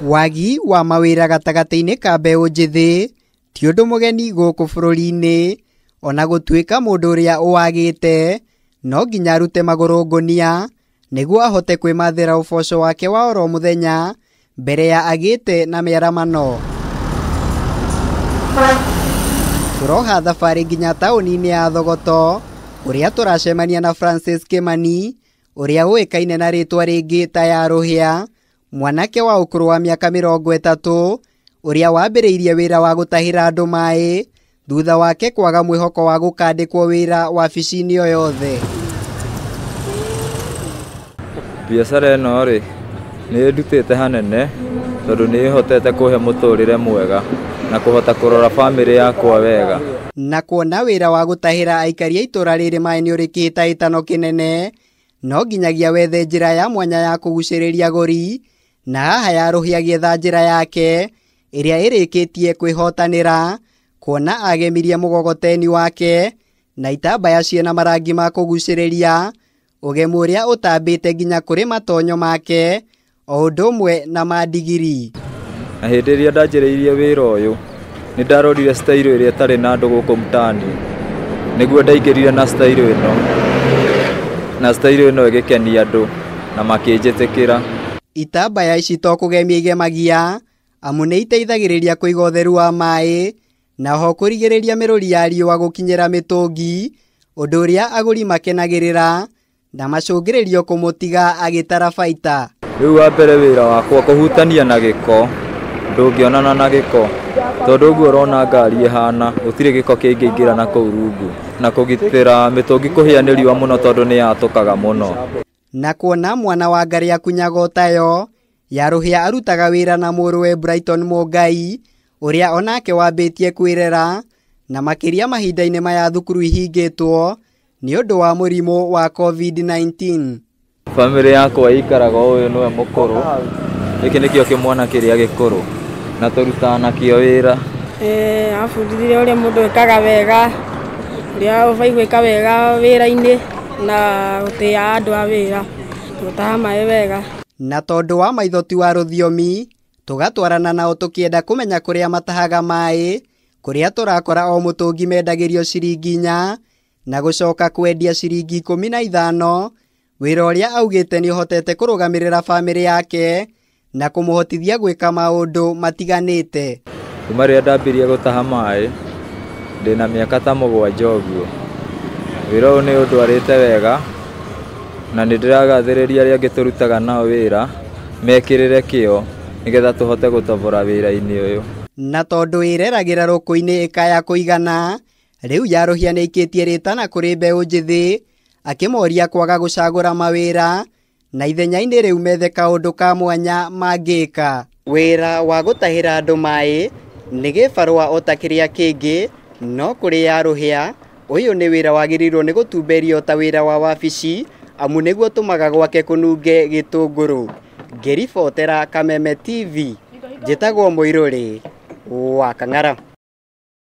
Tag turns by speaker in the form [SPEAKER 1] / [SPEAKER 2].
[SPEAKER 1] wagi wa mawira gatagatĩ-inĩ ka mbeũ njĩthĩ ti ũndũ mũgeni gũkũ bũrũri-inĩ ona gũtuĩka mũndũ ũrĩa ũwagĩte no nginya arute magũrũ ngũnia nĩguo ahote kwĩmathĩra ũboco wake wa oro mũthenya mbere ya agĩte na mĩaramano tũroha thabarĩ nginya taũni-inĩ ya thogoto kũrĩa tũracemania na francis kĩmani ũrĩa ũĩkaine na rĩtwa rĩngĩ ta ya rũhĩa mwanake wa ũkũrũ wa mĩaka mĩrongo ĩtatũ ũrĩa wambĩrĩirie wĩra wa gũtahĩra andũ maĩ thutha wake kwaga mwĩhoko wa gũkandĩkwo wĩra wabici-inĩ o yothe
[SPEAKER 2] biacara ĩno-rĩ nĩ ndutĩte hanene tondũ nĩ ĩhotete kũhe mũtũrĩre mwega na kũhota kũrora bamĩrĩ yakwa wega
[SPEAKER 1] na kuona wĩra wa gũtahĩra aikari a itũũra rĩrĩ maĩ nĩ ũrĩ kĩhĩtahĩtano kĩnene no nginyagia wethe njĩra ya mwanya ya kũgucĩrĩria agũri na haha yarũhiagietha njĩra yake ĩrĩa ĩrĩkĩtie kwĩhotanĩra kuona agemirie mũgogoteni wake na itambaya ciĩna marangi ma kũgucĩrĩria ũgemu ũrĩa ũtambĩte nginya kũrĩ matonyo make o ũndũ ũmwe na mandigiri
[SPEAKER 2] na hĩndĩ ĩrĩa ndanjĩrĩirie wĩra ũyũ nĩ ndarorire stairo ĩrĩa ĩtarĩ na andũ gũkũ mtani nĩguo ndaingĩrire na stairo ĩno na stairo ĩno ĩgĩkenia andũ na makĩnjĩtĩkĩra
[SPEAKER 1] ya ici to kũgemia igemagia amu nĩ iteithagĩrĩria kũiga ũtheru wa maĩ na ho kũrigĩrĩria mĩrũri ya riũa gũkinyĩra mĩtũngi, ũndũ ũrĩa agũri makenagĩrĩra na tiga agä tara baita.
[SPEAKER 2] u wa mbere ra wakwa hutania na ngä onana na gĩko tondũ ũguo ũrona ngari kä ngä ingä ra na u rungu na anä mĩtũngi må no tondå nä yatå kaga må no
[SPEAKER 1] na kuona mwana wa ngarĩ akunyaga ũtayo yarũhĩa arutaga wĩra na mũrũwe Brighton Mũngai ũrĩa onake wambĩtie kwĩrera na makĩria mahinda-inĩ maya thukuru ihingĩtwo nĩ ũndũ wa mũrimũ wa COVID-19.
[SPEAKER 2] Bamĩrĩ yakwa ikaraga ũyũ nĩwe mũkũrũ gĩkĩ nĩkĩo kĩmwana kĩrĩa gĩkũrũ na tũrutaga nakĩo wĩra abundithire ũrĩa mũndũ ĩkaga wega ũrĩa ũbaigu ĩka wega wĩra-inĩ na gũtĩa andũ a wira tũgũtaha maĩ wega
[SPEAKER 1] na tondũ wa maithoti ti wa rũthiomi tũgatwarana nao tũkĩenda kũmenya kũrĩa matahaga maĩ kũrĩa tũrakora o mũtũngi mendagĩrio ciringi nya na gũcoka kwendia ciringi ikũmi na ithano wĩra ũrĩa augĩte nĩ ũhotete kũrũgamĩrĩra bamĩrĩ yake na kũmũhotithia gwĩka maũndũ matiganĩte
[SPEAKER 2] kuma rĩrĩa ndambirie gũtaha maĩ ndĩ na mĩaka ta mũgwanja ũguo wä ra å yå nä å ndwarä te wega na nä ndä ragathä rä ria angä tå rutaga nao wä ra mekä rä re kä o nä getha tå hote gå tobora wä ra-inä å yå
[SPEAKER 1] na tondå ä reragä ra rå-kå-inä ä kaya kå igana rä u yarå hia nä aikä tie rä tana kå rä mbeå njä thä akä moria kwaga gå cagå ra mawä ra na ithenya-inä rä u methe kaå ndå ka mwanya mangä ka wä ra wa gå ra andå maä nä gä o ta kä rä a kä ngä no kå rä yarå hä a uyu ni wira wagirirwo ni gutumberio ta wira wa wabici amu niguo tumaga gwake kununge gitunguru ngiribotera kameme tv njitagwo muiruri wa kang'ara